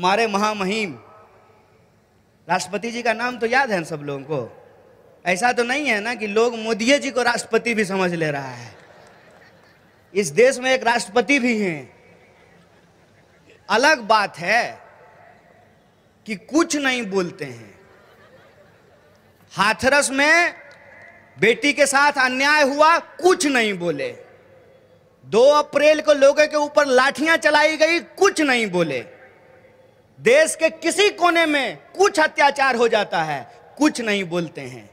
हमारे महामहिम राष्ट्रपति जी का नाम तो याद है सब लोगों को ऐसा तो नहीं है ना कि लोग मोदी जी को राष्ट्रपति भी समझ ले रहा है इस देश में एक राष्ट्रपति भी हैं अलग बात है कि कुछ नहीं बोलते हैं हाथरस में बेटी के साथ अन्याय हुआ कुछ नहीं बोले दो अप्रैल को लोगों के ऊपर लाठियां चलाई गई कुछ नहीं बोले देश के किसी कोने में कुछ अत्याचार हो जाता है कुछ नहीं बोलते हैं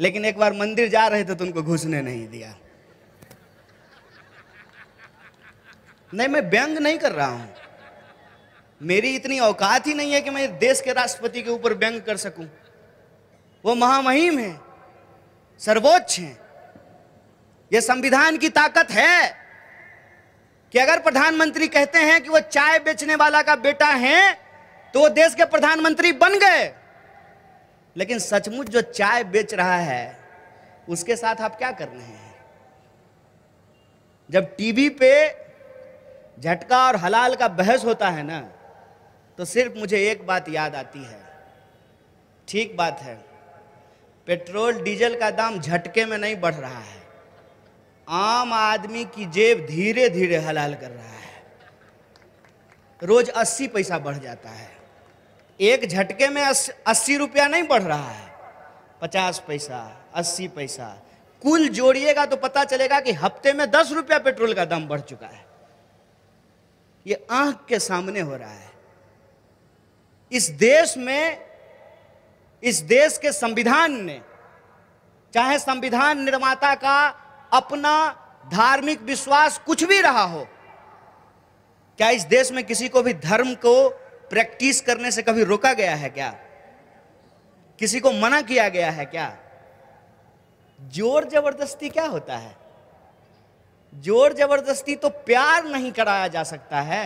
लेकिन एक बार मंदिर जा रहे थे तो उनको घुसने नहीं दिया नहीं मैं व्यंग नहीं कर रहा हूं मेरी इतनी औकात ही नहीं है कि मैं देश के राष्ट्रपति के ऊपर व्यंग कर सकूं वो महामहिम है सर्वोच्च है यह संविधान की ताकत है कि अगर प्रधानमंत्री कहते हैं कि वो चाय बेचने वाला का बेटा है तो वो देश के प्रधानमंत्री बन गए लेकिन सचमुच जो चाय बेच रहा है उसके साथ आप क्या कर रहे हैं जब टीवी पे झटका और हलाल का बहस होता है ना तो सिर्फ मुझे एक बात याद आती है ठीक बात है पेट्रोल डीजल का दाम झटके में नहीं बढ़ रहा है आम आदमी की जेब धीरे धीरे हलाल कर रहा है रोज अस्सी पैसा बढ़ जाता है एक झटके में अस्सी रुपया नहीं बढ़ रहा है पचास पैसा अस्सी पैसा कुल जोड़िएगा तो पता चलेगा कि हफ्ते में दस रुपया पेट्रोल का दाम बढ़ चुका है ये आंख के सामने हो रहा है इस देश में इस देश के संविधान ने चाहे संविधान निर्माता का अपना धार्मिक विश्वास कुछ भी रहा हो क्या इस देश में किसी को भी धर्म को प्रैक्टिस करने से कभी रोका गया है क्या किसी को मना किया गया है क्या जोर जबरदस्ती क्या होता है जोर जबरदस्ती तो प्यार नहीं कराया जा सकता है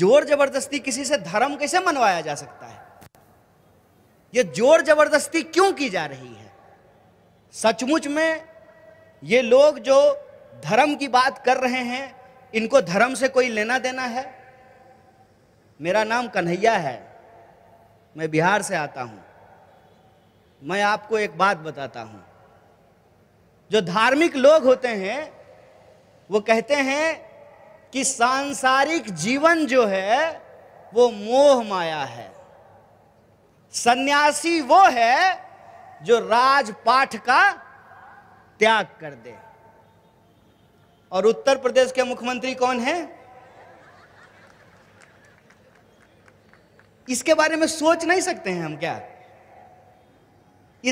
जोर जबरदस्ती किसी से धर्म कैसे मनवाया जा सकता है यह जोर जबरदस्ती क्यों की जा रही है सचमुच में ये लोग जो धर्म की बात कर रहे हैं इनको धर्म से कोई लेना देना है मेरा नाम कन्हैया है मैं बिहार से आता हूं मैं आपको एक बात बताता हूं जो धार्मिक लोग होते हैं वो कहते हैं कि सांसारिक जीवन जो है वो मोह माया है सन्यासी वो है जो राजपाठ का त्याग कर दे और उत्तर प्रदेश के मुख्यमंत्री कौन है इसके बारे में सोच नहीं सकते हैं हम क्या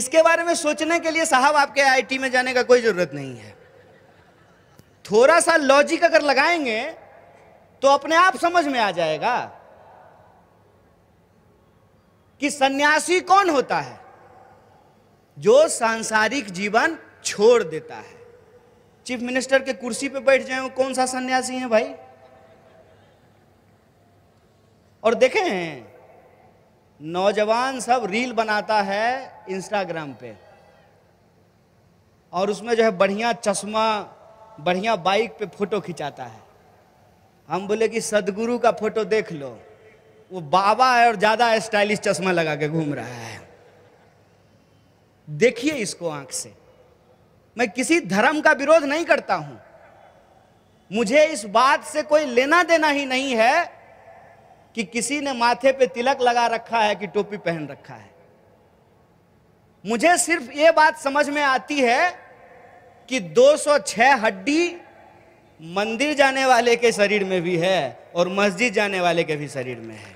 इसके बारे में सोचने के लिए साहब आपके आईटी में जाने का कोई जरूरत नहीं है थोड़ा सा लॉजिक अगर लगाएंगे तो अपने आप समझ में आ जाएगा कि सन्यासी कौन होता है जो सांसारिक जीवन छोड़ देता है चीफ मिनिस्टर के कुर्सी पे बैठ जाए वो कौन सा सन्यासी है भाई और देखें नौजवान सब रील बनाता है इंस्टाग्राम पे और उसमें जो है बढ़िया चश्मा बढ़िया बाइक पे फोटो खिंचाता है हम बोले कि सदगुरु का फोटो देख लो वो बाबा है और ज़्यादा स्टाइलिश चश्मा लगा के घूम रहा है देखिए इसको आंख से मैं किसी धर्म का विरोध नहीं करता हूं मुझे इस बात से कोई लेना देना ही नहीं है कि किसी ने माथे पे तिलक लगा रखा है कि टोपी पहन रखा है मुझे सिर्फ ये बात समझ में आती है कि 206 हड्डी मंदिर जाने वाले के शरीर में भी है और मस्जिद जाने वाले के भी शरीर में है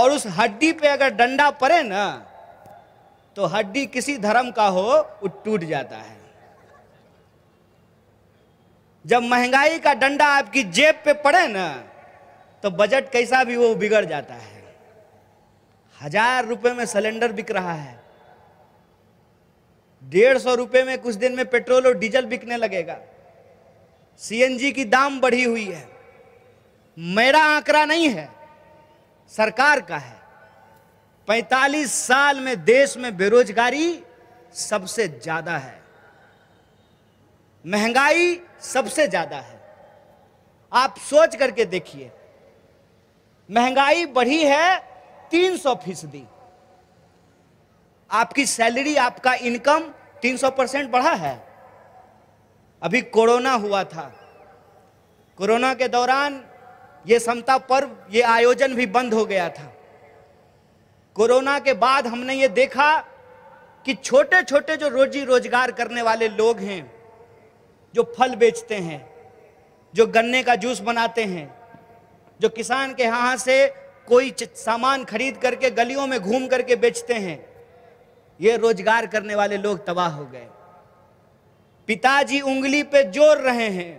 और उस हड्डी पे अगर डंडा पड़े ना तो हड्डी किसी धर्म का हो वो टूट जाता है जब महंगाई का डंडा आपकी जेब पे पड़े ना तो बजट कैसा भी वो बिगड़ जाता है हजार रुपए में सिलेंडर बिक रहा है डेढ़ सौ रुपए में कुछ दिन में पेट्रोल और डीजल बिकने लगेगा सीएनजी की दाम बढ़ी हुई है मेरा आंकड़ा नहीं है सरकार का है पैतालीस साल में देश में बेरोजगारी सबसे ज्यादा है महंगाई सबसे ज्यादा है आप सोच करके देखिए महंगाई बढ़ी है 300 फीसदी आपकी सैलरी आपका इनकम 300 परसेंट बढ़ा है अभी कोरोना हुआ था कोरोना के दौरान यह समता पर्व ये आयोजन भी बंद हो गया था कोरोना के बाद हमने ये देखा कि छोटे छोटे जो रोजी रोजगार करने वाले लोग हैं जो फल बेचते हैं जो गन्ने का जूस बनाते हैं जो किसान के यहाँ से कोई सामान खरीद करके गलियों में घूम करके बेचते हैं ये रोजगार करने वाले लोग तबाह हो गए पिताजी उंगली पे जोर रहे हैं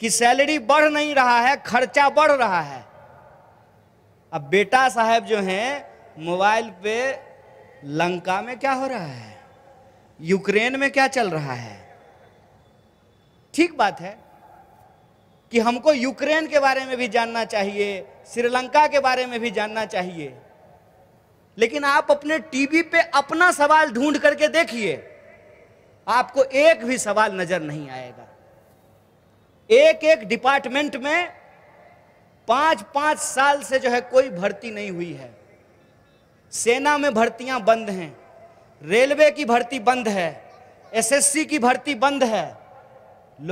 कि सैलरी बढ़ नहीं रहा है खर्चा बढ़ रहा है अब बेटा साहब जो हैं मोबाइल पे लंका में क्या हो रहा है यूक्रेन में क्या चल रहा है ठीक बात है कि हमको यूक्रेन के बारे में भी जानना चाहिए श्रीलंका के बारे में भी जानना चाहिए लेकिन आप अपने टीवी पे अपना सवाल ढूंढ करके देखिए आपको एक भी सवाल नजर नहीं आएगा एक एक डिपार्टमेंट में पांच पांच साल से जो है कोई भर्ती नहीं हुई है सेना में भर्तियां बंद हैं रेलवे की भर्ती बंद है एसएससी की भर्ती बंद है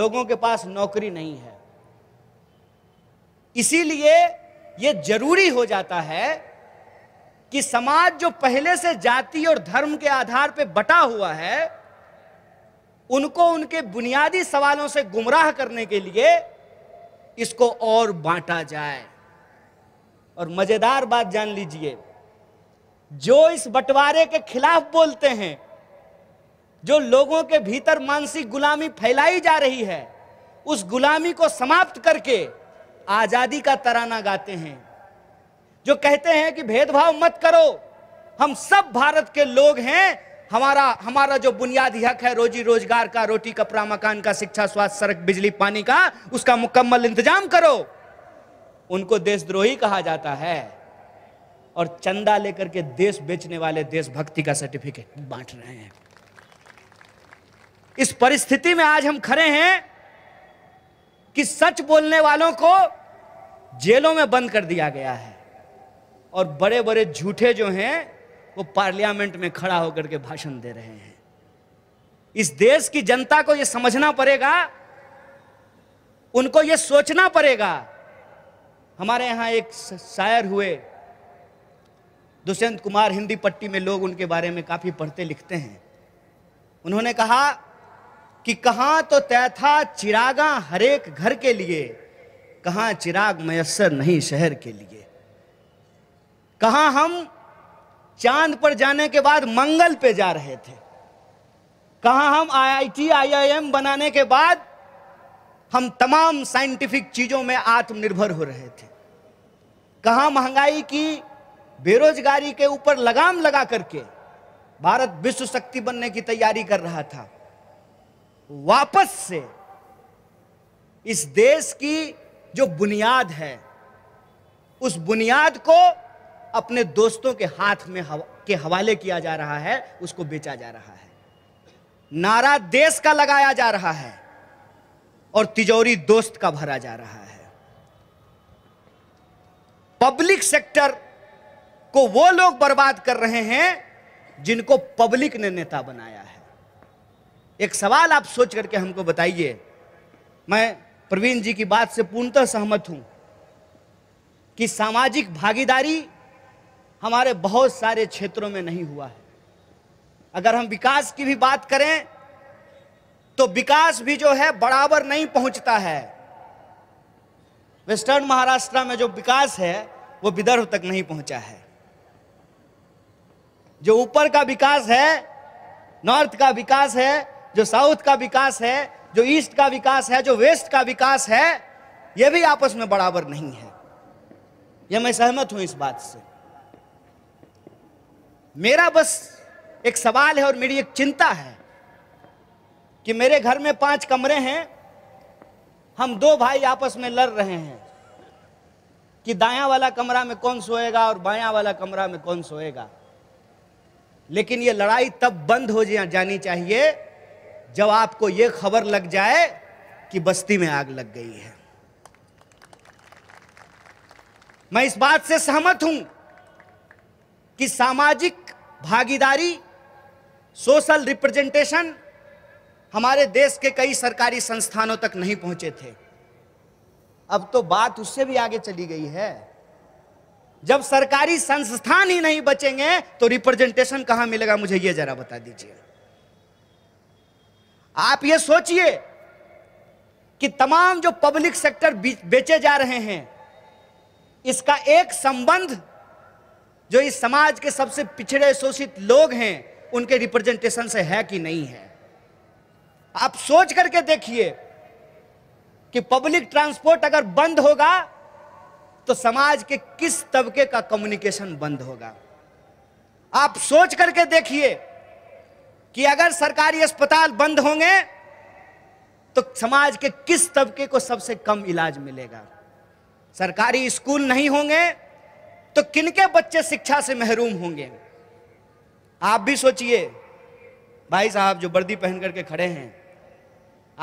लोगों के पास नौकरी नहीं है इसीलिए यह जरूरी हो जाता है कि समाज जो पहले से जाति और धर्म के आधार पर बटा हुआ है उनको उनके बुनियादी सवालों से गुमराह करने के लिए इसको और बांटा जाए और मजेदार बात जान लीजिए जो इस बंटवारे के खिलाफ बोलते हैं जो लोगों के भीतर मानसिक गुलामी फैलाई जा रही है उस गुलामी को समाप्त करके आजादी का तराना गाते हैं जो कहते हैं कि भेदभाव मत करो हम सब भारत के लोग हैं हमारा हमारा जो बुनियादी हक है रोजी रोजगार का रोटी कपड़ा मकान का शिक्षा स्वास्थ्य सड़क बिजली पानी का उसका मुकम्मल इंतजाम करो उनको देशद्रोही कहा जाता है और चंदा लेकर के देश बेचने वाले देशभक्ति का सर्टिफिकेट बांट रहे हैं इस परिस्थिति में आज हम खड़े हैं कि सच बोलने वालों को जेलों में बंद कर दिया गया है और बड़े बड़े झूठे जो हैं वो पार्लियामेंट में खड़ा होकर के भाषण दे रहे हैं इस देश की जनता को यह समझना पड़ेगा उनको यह सोचना पड़ेगा हमारे यहां एक शायर हुए दुष्यंत कुमार हिंदी पट्टी में लोग उनके बारे में काफ़ी पढ़ते लिखते हैं उन्होंने कहा कि कहा तो तय था चिरागा हरेक घर के लिए कहा चिराग मयसर नहीं शहर के लिए कहा हम चांद पर जाने के बाद मंगल पे जा रहे थे कहा हम आईआईटी आईआईएम बनाने के बाद हम तमाम साइंटिफिक चीजों में आत्मनिर्भर हो रहे थे कहा महंगाई की बेरोजगारी के ऊपर लगाम लगा करके भारत विश्व शक्ति बनने की तैयारी कर रहा था वापस से इस देश की जो बुनियाद है उस बुनियाद को अपने दोस्तों के हाथ में हव, के हवाले किया जा रहा है उसको बेचा जा रहा है नारा देश का लगाया जा रहा है और तिजोरी दोस्त का भरा जा रहा है पब्लिक सेक्टर को वो लोग बर्बाद कर रहे हैं जिनको पब्लिक ने नेता बनाया है एक सवाल आप सोच करके हमको बताइए मैं प्रवीण जी की बात से पूर्णतः सहमत हूं कि सामाजिक भागीदारी हमारे बहुत सारे क्षेत्रों में नहीं हुआ है अगर हम विकास की भी बात करें तो विकास भी जो है बराबर नहीं पहुंचता है वेस्टर्न महाराष्ट्र में जो विकास है वो विदर्भ तक नहीं पहुंचा है जो ऊपर का विकास है नॉर्थ का विकास है जो साउथ का विकास है जो ईस्ट का विकास है जो वेस्ट का विकास है यह भी आपस में बराबर नहीं है यह मैं सहमत हूं इस बात से मेरा बस एक सवाल है और मेरी एक चिंता है कि मेरे घर में पांच कमरे हैं हम दो भाई आपस में लड़ रहे हैं कि दायां वाला कमरा में कौन सोएगा और बायां वाला कमरा में कौन सोएगा लेकिन ये लड़ाई तब बंद हो जानी चाहिए जब आपको ये खबर लग जाए कि बस्ती में आग लग गई है मैं इस बात से सहमत हूं कि सामाजिक भागीदारी सोशल रिप्रेजेंटेशन हमारे देश के कई सरकारी संस्थानों तक नहीं पहुंचे थे अब तो बात उससे भी आगे चली गई है जब सरकारी संस्थान ही नहीं बचेंगे तो रिप्रेजेंटेशन कहां मिलेगा मुझे यह जरा बता दीजिए आप यह सोचिए कि तमाम जो पब्लिक सेक्टर बेचे जा रहे हैं इसका एक संबंध जो इस समाज के सबसे पिछड़े शोषित लोग हैं उनके रिप्रेजेंटेशन से है कि नहीं है आप सोच करके देखिए कि पब्लिक ट्रांसपोर्ट अगर बंद होगा तो समाज के किस तबके का कम्युनिकेशन बंद होगा आप सोच करके देखिए कि अगर सरकारी अस्पताल बंद होंगे तो समाज के किस तबके को सबसे कम इलाज मिलेगा सरकारी स्कूल नहीं होंगे तो किनके बच्चे शिक्षा से महरूम होंगे आप भी सोचिए भाई साहब जो वर्दी पहन करके खड़े हैं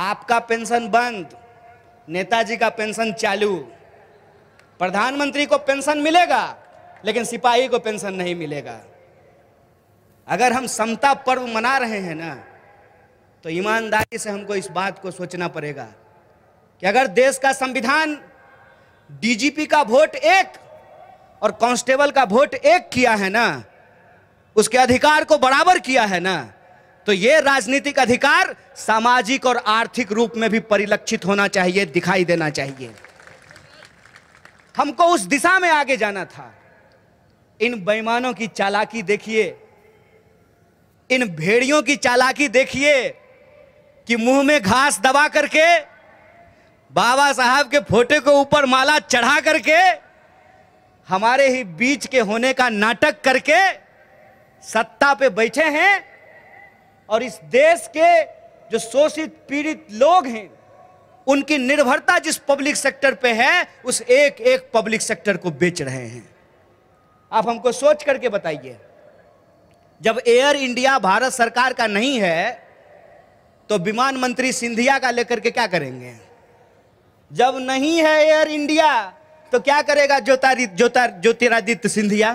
आपका पेंशन बंद नेताजी का पेंशन चालू प्रधानमंत्री को पेंशन मिलेगा लेकिन सिपाही को पेंशन नहीं मिलेगा अगर हम समता पर्व मना रहे हैं ना तो ईमानदारी से हमको इस बात को सोचना पड़ेगा कि अगर देश का संविधान डीजीपी का वोट एक और कांस्टेबल का वोट एक किया है ना उसके अधिकार को बराबर किया है ना तो ये राजनीतिक अधिकार सामाजिक और आर्थिक रूप में भी परिलक्षित होना चाहिए दिखाई देना चाहिए हमको उस दिशा में आगे जाना था इन बेईमानों की चालाकी देखिए इन भेड़ियों की चालाकी देखिए कि मुंह में घास दबा करके बाबा साहब के फोटो के ऊपर माला चढ़ा करके हमारे ही बीच के होने का नाटक करके सत्ता पे बैठे हैं और इस देश के जो शोषित पीड़ित लोग हैं उनकी निर्भरता जिस पब्लिक सेक्टर पे है उस एक एक पब्लिक सेक्टर को बेच रहे हैं आप हमको सोच करके बताइए जब एयर इंडिया भारत सरकार का नहीं है तो विमान मंत्री सिंधिया का लेकर के क्या करेंगे जब नहीं है एयर इंडिया तो क्या करेगा ज्योतारी ज्योता ज्योतिरादित्य सिंधिया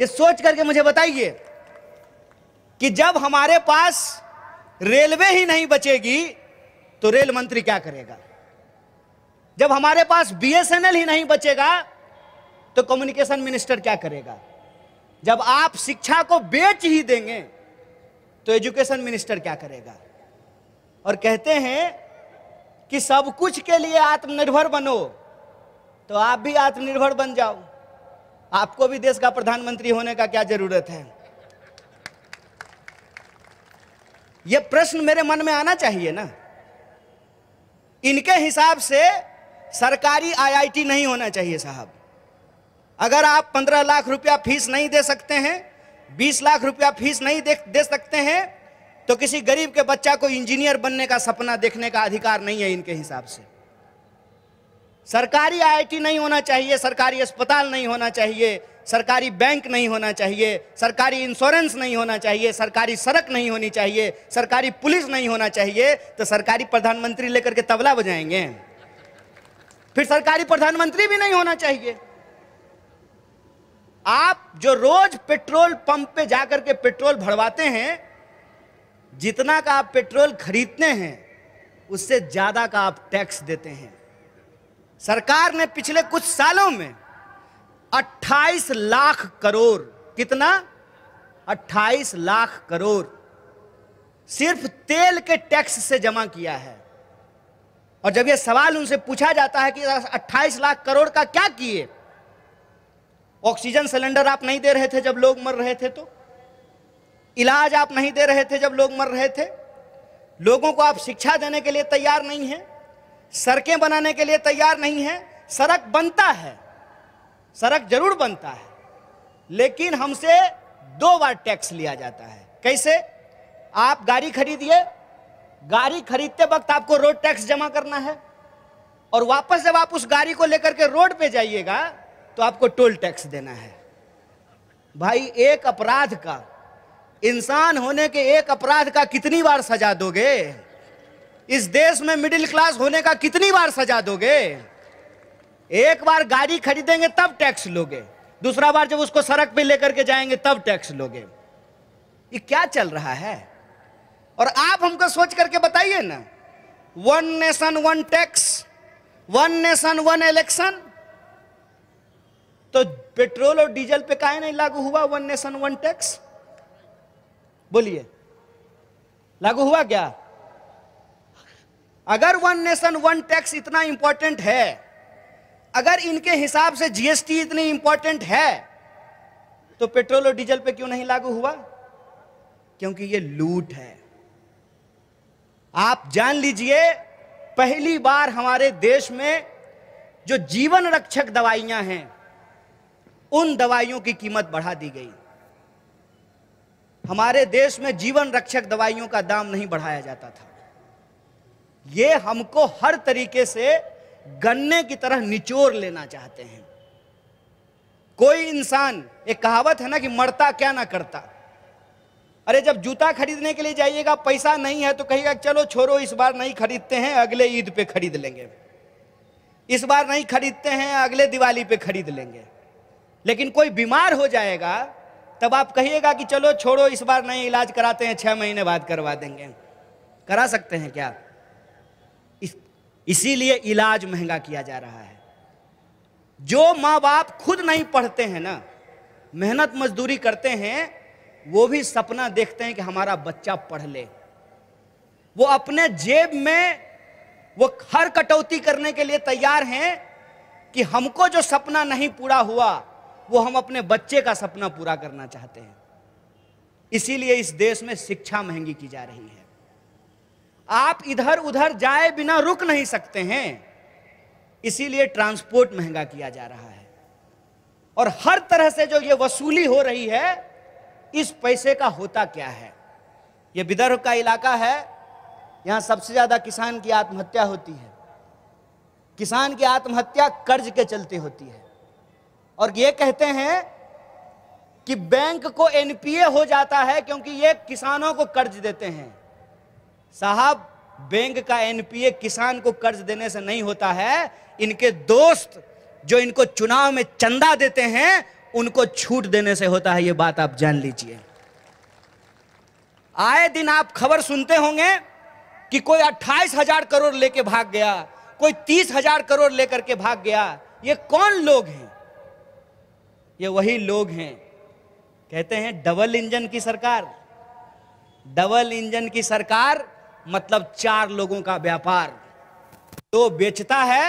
ये सोच करके मुझे बताइए कि जब हमारे पास रेलवे ही नहीं बचेगी तो रेल मंत्री क्या करेगा जब हमारे पास बीएसएनएल ही नहीं बचेगा तो कम्युनिकेशन मिनिस्टर क्या करेगा जब आप शिक्षा को बेच ही देंगे तो एजुकेशन मिनिस्टर क्या करेगा और कहते हैं कि सब कुछ के लिए आत्मनिर्भर बनो तो आप भी आत्मनिर्भर बन जाओ आपको भी देश का प्रधानमंत्री होने का क्या जरूरत है यह प्रश्न मेरे मन में आना चाहिए ना इनके हिसाब से सरकारी आईआईटी नहीं होना चाहिए साहब अगर आप पंद्रह लाख रुपया फीस नहीं दे सकते हैं बीस लाख रुपया फीस नहीं दे, दे सकते हैं तो किसी गरीब के बच्चा को इंजीनियर बनने का सपना देखने का अधिकार नहीं है इनके हिसाब से सरकारी आईटी नहीं होना चाहिए सरकारी अस्पताल नहीं होना चाहिए सरकारी बैंक नहीं होना चाहिए सरकारी इंश्योरेंस नहीं होना चाहिए सरकारी सड़क नहीं होनी चाहिए सरकारी पुलिस नहीं होना चाहिए तो सरकारी प्रधानमंत्री लेकर के तबला बजाएंगे फिर सरकारी प्रधानमंत्री भी नहीं होना चाहिए आप जो रोज पेट्रोल पंप पे जाकर के पेट्रोल भरवाते हैं जितना का आप पेट्रोल खरीदते हैं उससे ज्यादा का आप टैक्स देते हैं सरकार ने पिछले कुछ सालों में 28 लाख करोड़ कितना 28 लाख करोड़ सिर्फ तेल के टैक्स से जमा किया है और जब यह सवाल उनसे पूछा जाता है कि 28 लाख करोड़ का क्या किए ऑक्सीजन सिलेंडर आप नहीं दे रहे थे जब लोग मर रहे थे तो इलाज आप नहीं दे रहे थे जब लोग मर रहे थे लोगों को आप शिक्षा देने के लिए तैयार नहीं हैं सड़कें बनाने के लिए तैयार नहीं है सड़क बनता है सड़क जरूर बनता है लेकिन हमसे दो बार टैक्स लिया जाता है कैसे आप गाड़ी खरीदिए गाड़ी खरीदते वक्त आपको रोड टैक्स जमा करना है और वापस जब आप उस गाड़ी को लेकर के रोड पे जाइएगा तो आपको टोल टैक्स देना है भाई एक अपराध का इंसान होने के एक अपराध का कितनी बार सजा दोगे इस देश में मिडिल क्लास होने का कितनी बार सजा दोगे एक बार गाड़ी खरीदेंगे तब टैक्स लोगे दूसरा बार जब उसको सड़क पे लेकर के जाएंगे तब टैक्स लोगे ये क्या चल रहा है और आप हमको सोच करके बताइए ना one nation one tax one nation one election तो पेट्रोल और डीजल पे काहे नहीं लागू हुआ वन नेशन वन टैक्स बोलिए लागू हुआ क्या अगर वन नेशन वन टैक्स इतना इंपॉर्टेंट है अगर इनके हिसाब से जीएसटी इतनी इंपॉर्टेंट है तो पेट्रोल और डीजल पे क्यों नहीं लागू हुआ क्योंकि ये लूट है आप जान लीजिए पहली बार हमारे देश में जो जीवन रक्षक दवाइयां हैं उन दवाइयों की कीमत बढ़ा दी गई हमारे देश में जीवन रक्षक दवाइयों का दाम नहीं बढ़ाया जाता था ये हमको हर तरीके से गन्ने की तरह निचोड़ लेना चाहते हैं कोई इंसान एक कहावत है ना कि मरता क्या ना करता अरे जब जूता खरीदने के लिए जाइएगा पैसा नहीं है तो कहिएगा चलो छोड़ो इस बार नहीं खरीदते हैं अगले ईद पे खरीद लेंगे इस बार नहीं खरीदते हैं अगले दिवाली पे खरीद लेंगे लेकिन कोई बीमार हो जाएगा तब आप कहिएगा कि चलो छोड़ो इस बार नहीं इलाज कराते हैं छह महीने बाद करवा देंगे करा सकते हैं क्या इसीलिए इलाज महंगा किया जा रहा है जो माँ बाप खुद नहीं पढ़ते हैं ना मेहनत मजदूरी करते हैं वो भी सपना देखते हैं कि हमारा बच्चा पढ़ ले वो अपने जेब में वो हर कटौती करने के लिए तैयार हैं कि हमको जो सपना नहीं पूरा हुआ वो हम अपने बच्चे का सपना पूरा करना चाहते हैं इसीलिए इस देश में शिक्षा महंगी की जा रही है आप इधर उधर जाए बिना रुक नहीं सकते हैं इसीलिए ट्रांसपोर्ट महंगा किया जा रहा है और हर तरह से जो ये वसूली हो रही है इस पैसे का होता क्या है ये विदर्भ का इलाका है यहां सबसे ज़्यादा किसान की आत्महत्या होती है किसान की आत्महत्या कर्ज के चलते होती है और ये कहते हैं कि बैंक को एनपीए हो जाता है क्योंकि ये किसानों को कर्ज देते हैं साहब बैंक का एनपीए किसान को कर्ज देने से नहीं होता है इनके दोस्त जो इनको चुनाव में चंदा देते हैं उनको छूट देने से होता है ये बात आप जान लीजिए आए दिन आप खबर सुनते होंगे कि कोई अट्ठाईस हजार करोड़ लेके भाग गया कोई तीस हजार करोड़ लेकर के भाग गया ये कौन लोग हैं ये वही लोग हैं कहते हैं डबल इंजन की सरकार डबल इंजन की सरकार मतलब चार लोगों का व्यापार दो बेचता है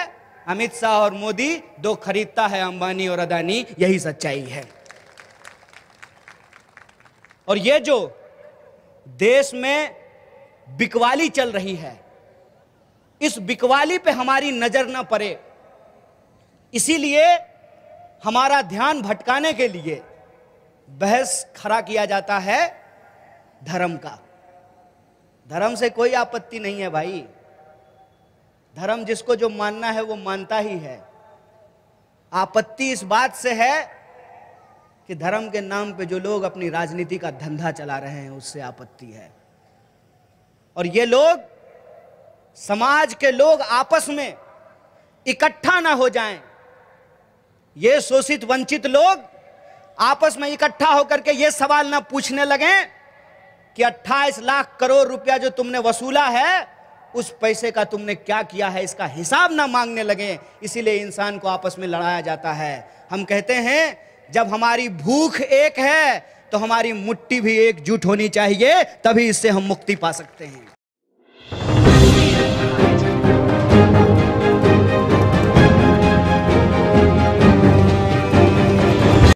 अमित शाह और मोदी दो खरीदता है अंबानी और अदानी यही सच्चाई है और ये जो देश में बिकवाली चल रही है इस बिकवाली पे हमारी नजर ना पड़े इसीलिए हमारा ध्यान भटकाने के लिए बहस खड़ा किया जाता है धर्म का धर्म से कोई आपत्ति नहीं है भाई धर्म जिसको जो मानना है वो मानता ही है आपत्ति इस बात से है कि धर्म के नाम पे जो लोग अपनी राजनीति का धंधा चला रहे हैं उससे आपत्ति है और ये लोग समाज के लोग आपस में इकट्ठा ना हो जाएं ये शोषित वंचित लोग आपस में इकट्ठा होकर के ये सवाल ना पूछने लगें कि 28 लाख करोड़ रुपया जो तुमने वसूला है उस पैसे का तुमने क्या किया है इसका हिसाब ना मांगने लगे इसीलिए इंसान को आपस में लड़ाया जाता है हम कहते हैं जब हमारी भूख एक है तो हमारी मुट्ठी भी एकजुट होनी चाहिए तभी इससे हम मुक्ति पा सकते हैं